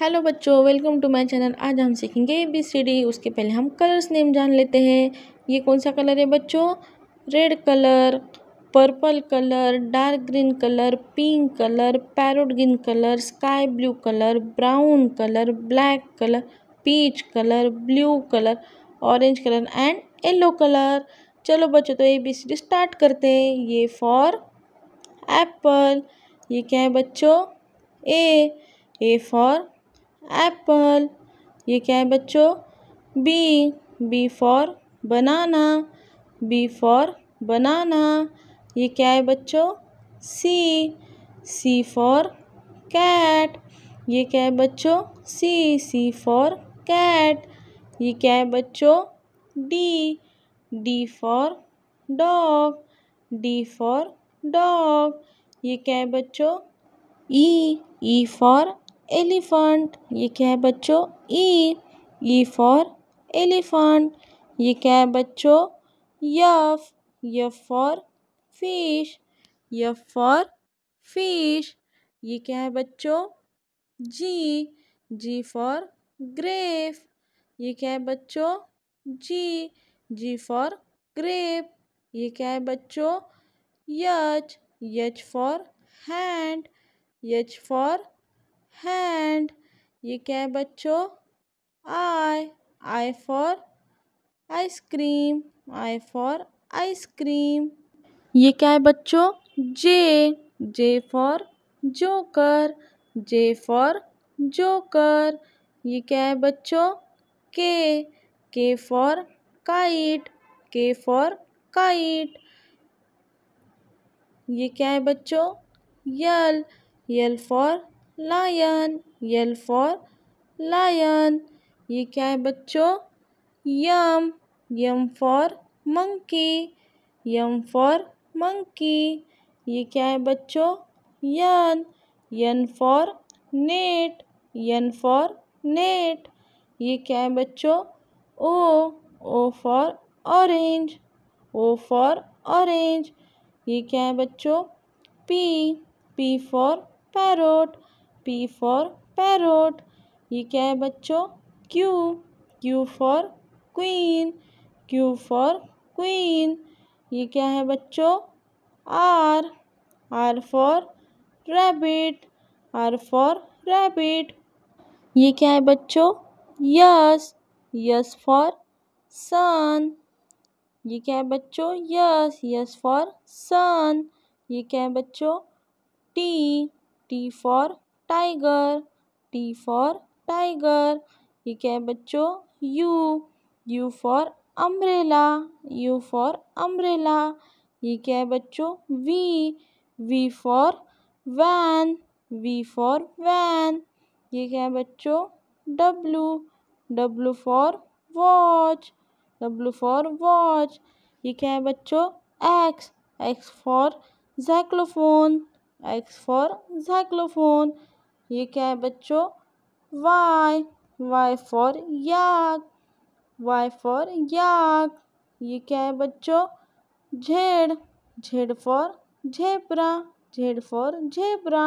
hello बच्चों welcome to my channel आज हम सीखेंगे ए बी सी डी उसके पहले हम कलर्स नेम जान लेते हैं ये कौन सा कलर है बच्चों red colour purple colour dark green colour pink colour parrot green colour sky blue colour brown colour black colour peach colour blue colour orange colour and yellow colour चलो बच्चों तो A B C D start करते हैं ये for Apple ये क्या है बच्चों ए ए फॉर एप्पल ये क्या है बच्चों B B for banana B for banana ये क्या है बच्चों सी सी फॉर कैट ये क्या है बच्चों सी सी फॉर कैट ये क्या है बच्चों D D for dog D for dog ये क्या है बच्चों ई ई फॉर एलिफेंट ये क्या है बच्चों ई ई फॉर एलिफेंट ये क्या है बच्चों F F for fish F for fish ये क्या है बच्चों जी जी फॉर ग्रेप ये क्या है बच्चों जी जी फॉर ग्रेप ये क्या है बच्चों H H for hand H for hand ये क्या है बच्चों I I for ice cream I for ice cream ये क्या है बच्चों J J for joker J for joker ये क्या है बच्चों K K for kite K for kite ये क्या है बच्चों L L for lion L for lion ये क्या है बच्चों M M for monkey M for monkey ये क्या है बच्चों यन N for net N for net ये क्या है बच्चों O O for orange O for orange ये क्या है बच्चों P P for parrot P for parrot ये क्या है बच्चों Q Q for queen Q for queen ये क्या है बच्चों R R for rabbit R for rabbit ये क्या है बच्चों यस यस फॉर सन ये क्या है बच्चों यस यस फॉर सन ये क्या है बच्चों T T for tiger T for tiger ये क्या है बच्चों U U for umbrella U for umbrella ये क्या है बच्चों V V for van V for van ये क्या है बच्चों W W for watch W for watch ये क्या है बच्चों X X for xylophone X for xylophone ये क्या है बच्चों Y Y for yak Y for yak ये क्या है बच्चों Z Z for zebra Z for झेपरा